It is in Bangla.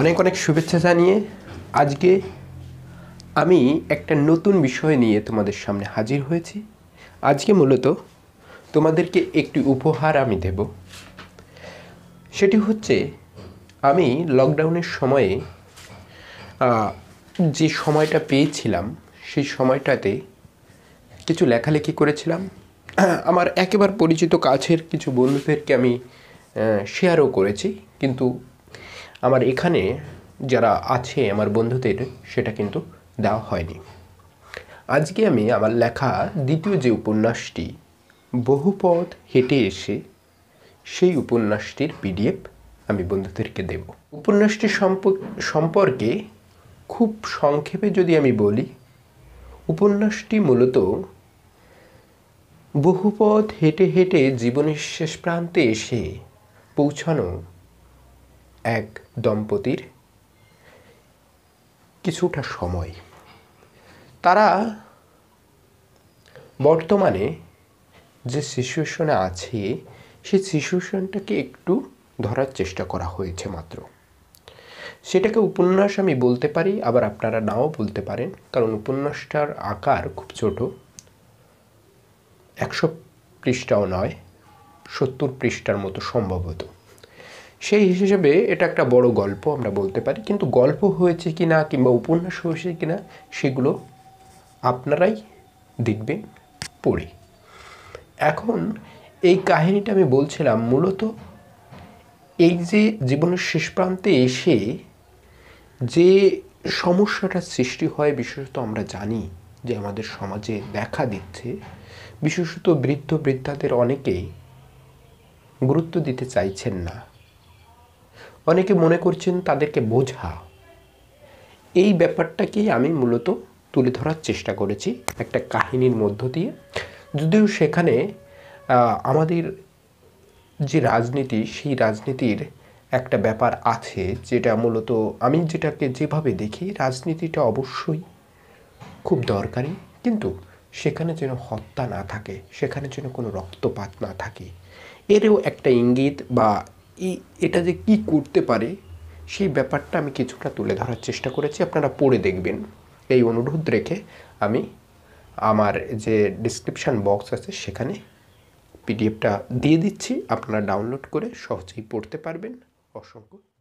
অনেক অনেক শুভেচ্ছা জানিয়ে আজকে আমি একটা নতুন বিষয় নিয়ে তোমাদের সামনে হাজির হয়েছি আজকে মূলত তোমাদেরকে একটি উপহার আমি দেব সেটি হচ্ছে আমি লকডাউনের সময়ে যে সময়টা পেয়েছিলাম সেই সময়টাতে কিছু লেখালেখি করেছিলাম আমার একেবারে পরিচিত কাছের কিছু বন্ধুদেরকে আমি শেয়ারও করেছি কিন্তু আমার এখানে যারা আছে আমার বন্ধুদের সেটা কিন্তু দেওয়া হয়নি আজকে আমি আমার লেখা দ্বিতীয় যে উপন্যাসটি বহু পথ হেঁটে এসে সেই উপন্যাসটির পিডিএফ আমি বন্ধুদেরকে দেব উপন্যাসটি সম্পর্কে খুব সংক্ষেপে যদি আমি বলি উপন্যাসটি মূলত বহু পথ হেঁটে হেঁটে জীবনের শেষ প্রান্তে এসে পৌঁছানো এক দম্পতির কিছুটা সময় তারা বর্তমানে যে সিচুয়েশনে আছে সেই সিচুয়েশনটাকে একটু ধরার চেষ্টা করা হয়েছে মাত্র সেটাকে উপন্যাস আমি বলতে পারি আবার আপনারা নাও বলতে পারেন কারণ উপন্যাসটার আকার খুব ছোট একশো পৃষ্ঠাও নয় সত্তর পৃষ্ঠার মতো সম্ভবত সেই হিসেবে এটা একটা বড় গল্প আমরা বলতে পারি কিন্তু গল্প হয়েছে কি না কিংবা উপন্যাস হয়েছে কি না সেগুলো আপনারাই দেখবেন পড়ে এখন এই কাহিনীটা আমি বলছিলাম মূলত এই যে জীবনের শেষ প্রান্তে এসে যে সমস্যাটার সৃষ্টি হয় বিশেষত আমরা জানি যে আমাদের সমাজে দেখা দিচ্ছে বিশেষত বৃদ্ধ বৃদ্ধাদের অনেকেই গুরুত্ব দিতে চাইছেন না অনেকে মনে করছেন তাদেরকে বোঝা এই ব্যাপারটাকেই আমি মূলত তুলে ধরার চেষ্টা করেছি একটা কাহিনীর মধ্য দিয়ে যদিও সেখানে আমাদের যে রাজনীতি সেই রাজনীতির একটা ব্যাপার আছে যেটা মূলত আমি যেটাকে যেভাবে দেখি রাজনীতিটা অবশ্যই খুব দরকারি কিন্তু সেখানে যেন হত্যা না থাকে সেখানে যেন কোনো রক্তপাত না থাকে এরও একটা ইঙ্গিত বা এই এটা যে কি করতে পারে সেই ব্যাপারটা আমি কিছুটা তুলে ধরার চেষ্টা করেছি আপনারা পড়ে দেখবেন এই অনুরোধ রেখে আমি আমার যে ডিসক্রিপশান বক্স আছে সেখানে পিডিএফটা দিয়ে দিচ্ছি আপনারা ডাউনলোড করে সহজেই পড়তে পারবেন অসংখ্য